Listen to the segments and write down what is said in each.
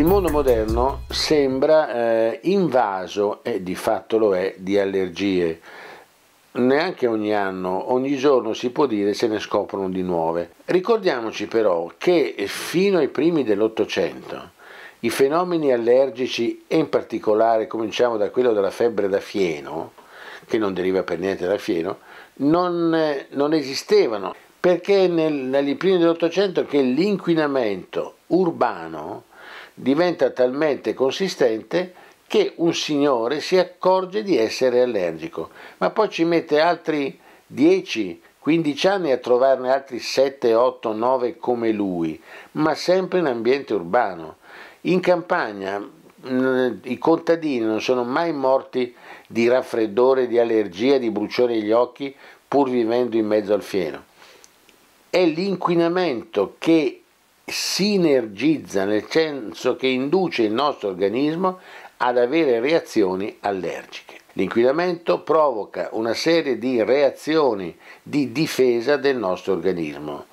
Il mondo moderno sembra eh, invaso, e di fatto lo è, di allergie. Neanche ogni anno, ogni giorno si può dire se ne scoprono di nuove. Ricordiamoci però che fino ai primi dell'Ottocento i fenomeni allergici e in particolare cominciamo da quello della febbre da fieno, che non deriva per niente da fieno, non, non esistevano perché nel, negli primi dell'Ottocento che l'inquinamento urbano diventa talmente consistente che un signore si accorge di essere allergico, ma poi ci mette altri 10, 15 anni a trovarne altri 7, 8, 9 come lui, ma sempre in ambiente urbano. In campagna mm, i contadini non sono mai morti di raffreddore, di allergia, di bruciore agli occhi pur vivendo in mezzo al fieno. È l'inquinamento che sinergizza nel senso che induce il nostro organismo ad avere reazioni allergiche. L'inquinamento provoca una serie di reazioni di difesa del nostro organismo,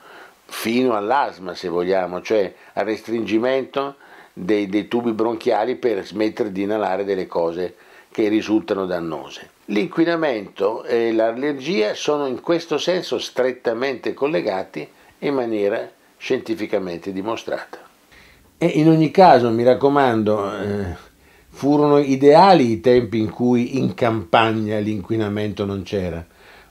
fino all'asma se vogliamo, cioè al restringimento dei, dei tubi bronchiali per smettere di inalare delle cose che risultano dannose. L'inquinamento e l'allergia sono in questo senso strettamente collegati in maniera scientificamente dimostrata. E in ogni caso, mi raccomando, eh, furono ideali i tempi in cui in campagna l'inquinamento non c'era.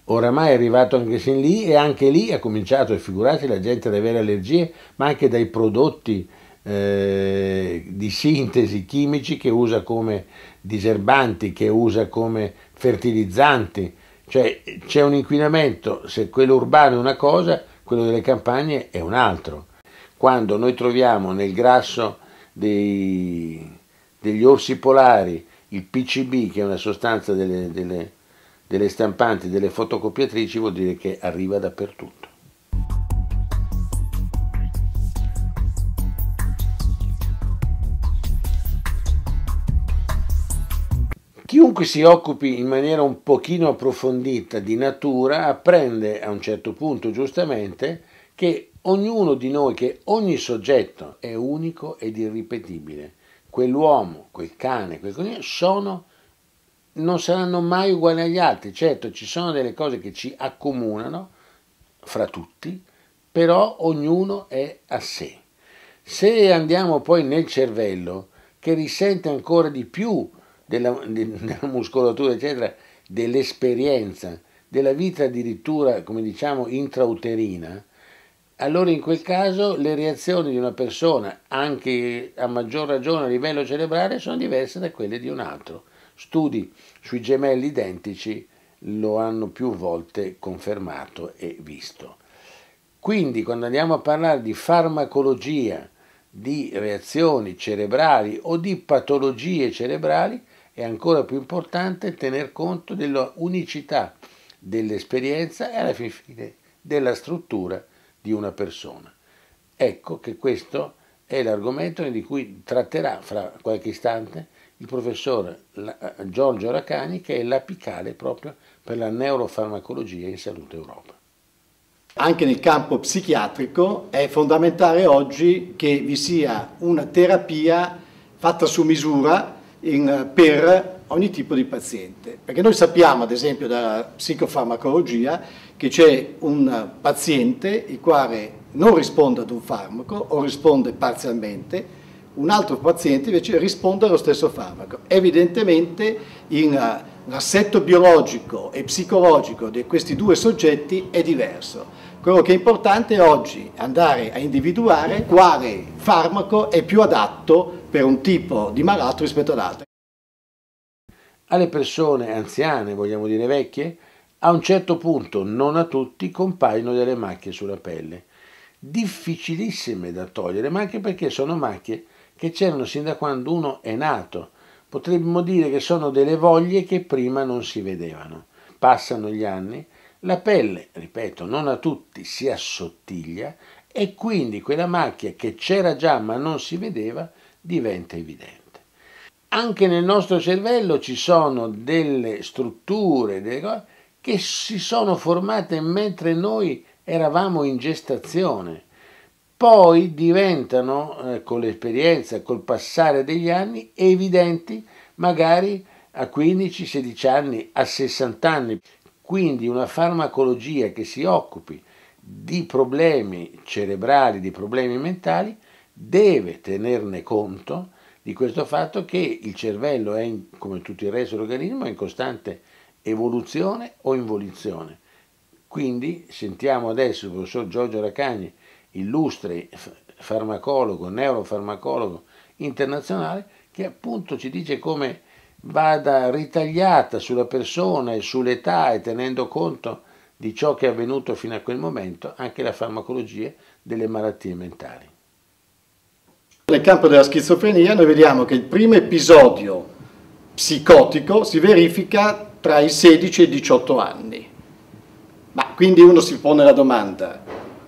Oramai è arrivato anche sin lì e anche lì ha cominciato, e figurati, la gente ad avere allergie, ma anche dai prodotti eh, di sintesi chimici che usa come diserbanti, che usa come fertilizzanti. Cioè c'è un inquinamento, se quello urbano è una cosa, quello delle campagne è un altro. Quando noi troviamo nel grasso dei, degli orsi polari il PCB, che è una sostanza delle, delle, delle stampanti, delle fotocopiatrici, vuol dire che arriva dappertutto. Chiunque si occupi in maniera un pochino approfondita di natura apprende a un certo punto, giustamente, che ognuno di noi, che ogni soggetto è unico ed irripetibile. Quell'uomo, quel cane, quel cognome sono, non saranno mai uguali agli altri. Certo, ci sono delle cose che ci accomunano fra tutti, però ognuno è a sé. Se andiamo poi nel cervello, che risente ancora di più della, della muscolatura, eccetera, dell'esperienza, della vita addirittura, come diciamo, intrauterina, allora in quel caso le reazioni di una persona, anche a maggior ragione a livello cerebrale, sono diverse da quelle di un altro. Studi sui gemelli identici lo hanno più volte confermato e visto. Quindi quando andiamo a parlare di farmacologia, di reazioni cerebrali o di patologie cerebrali, è ancora più importante tener conto della unicità dell'esperienza e alla fin fine della struttura di una persona. Ecco che questo è l'argomento di cui tratterà fra qualche istante il professor eh, Giorgio Racani, che è l'apicale proprio per la neurofarmacologia in salute Europa. Anche nel campo psichiatrico è fondamentale oggi che vi sia una terapia fatta su misura in, eh, per ogni tipo di paziente. Perché noi sappiamo, ad esempio, dalla psicofarmacologia che c'è un paziente il quale non risponde ad un farmaco o risponde parzialmente, un altro paziente invece risponde allo stesso farmaco. Evidentemente eh, l'assetto biologico e psicologico di questi due soggetti è diverso. Quello che è importante oggi è andare a individuare quale farmaco è più adatto per un tipo di malato rispetto ad altri. Alle persone anziane, vogliamo dire vecchie, a un certo punto, non a tutti, compaiono delle macchie sulla pelle, difficilissime da togliere, ma anche perché sono macchie che c'erano sin da quando uno è nato. Potremmo dire che sono delle voglie che prima non si vedevano. Passano gli anni, la pelle, ripeto, non a tutti si assottiglia e quindi quella macchia che c'era già ma non si vedeva diventa evidente. Anche nel nostro cervello ci sono delle strutture delle cose, che si sono formate mentre noi eravamo in gestazione, poi diventano eh, con l'esperienza, col passare degli anni, evidenti magari a 15-16 anni, a 60 anni. Quindi una farmacologia che si occupi di problemi cerebrali, di problemi mentali, deve tenerne conto di questo fatto che il cervello, è in, come tutto il resto dell'organismo, in costante evoluzione o involuzione. Quindi sentiamo adesso il professor Giorgio Racagni, illustre farmacologo, neurofarmacologo internazionale, che appunto ci dice come vada ritagliata sulla persona e sull'età e tenendo conto di ciò che è avvenuto fino a quel momento anche la farmacologia delle malattie mentali. Nel campo della schizofrenia noi vediamo che il primo episodio psicotico si verifica tra i 16 e i 18 anni. Ma quindi uno si pone la domanda,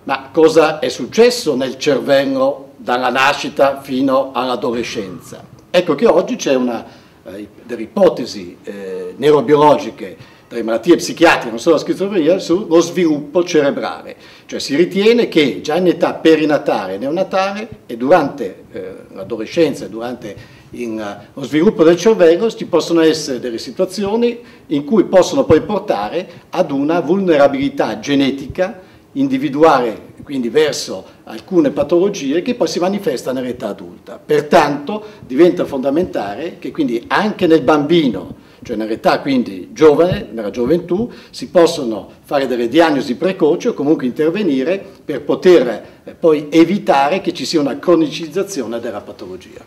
ma cosa è successo nel cervello dalla nascita fino all'adolescenza? Ecco che oggi c'è una eh, delle ipotesi eh, neurobiologiche dalle malattie psichiatriche, non solo la schizofrenia, sullo sviluppo cerebrale. Cioè si ritiene che già in età perinatale e neonatale e durante eh, l'adolescenza e durante in, uh, lo sviluppo del cervello ci possono essere delle situazioni in cui possono poi portare ad una vulnerabilità genetica individuale quindi verso alcune patologie che poi si manifesta nell'età adulta. Pertanto diventa fondamentale che quindi anche nel bambino cioè nell'età quindi giovane, nella gioventù, si possono fare delle diagnosi precoci o comunque intervenire per poter eh, poi evitare che ci sia una cronicizzazione della patologia.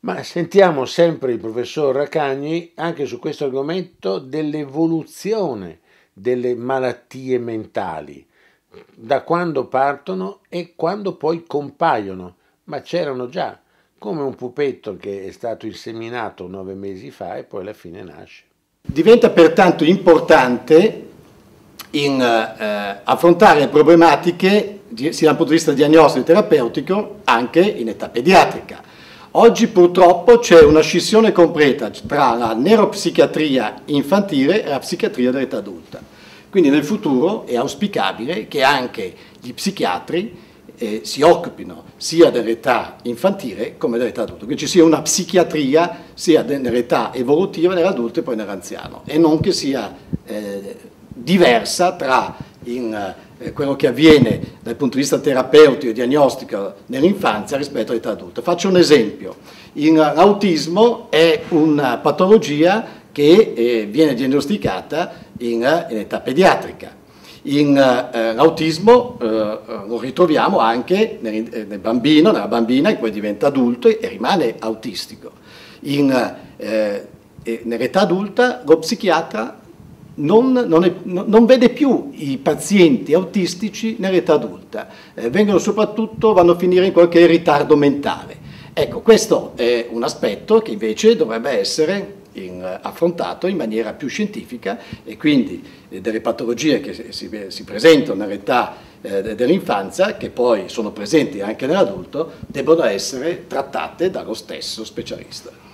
Ma sentiamo sempre il professor Racagni anche su questo argomento dell'evoluzione delle malattie mentali, da quando partono e quando poi compaiono, ma c'erano già come un pupetto che è stato inseminato nove mesi fa e poi alla fine nasce. Diventa pertanto importante in, eh, affrontare problematiche sia dal punto di vista diagnostico e terapeutico anche in età pediatrica. Oggi purtroppo c'è una scissione completa tra la neuropsichiatria infantile e la psichiatria dell'età adulta. Quindi nel futuro è auspicabile che anche gli psichiatri eh, si occupino sia dell'età infantile come dell'età adulta, che ci sia una psichiatria sia nell'età evolutiva nell'adulto e poi nell'anziano e non che sia eh, diversa tra in, eh, quello che avviene dal punto di vista terapeutico e diagnostico nell'infanzia rispetto all'età adulta. Faccio un esempio, l'autismo è una patologia che eh, viene diagnosticata in, in età pediatrica in eh, autismo eh, eh, lo ritroviamo anche nel, eh, nel, bambino, nella bambina che poi diventa adulto e, e rimane autistico. Eh, eh, nell'età adulta lo psichiatra non, non, è, non, vede più i pazienti autistici nell'età adulta, vengono soprattutto, vanno a finire in qualche ritardo mentale. Ecco, questo è un aspetto che invece dovrebbe essere in, affrontato in maniera più scientifica e quindi eh, delle patologie che si, si presentano nell'età eh, dell'infanzia, che poi sono presenti anche nell'adulto, debbono essere trattate dallo stesso specialista.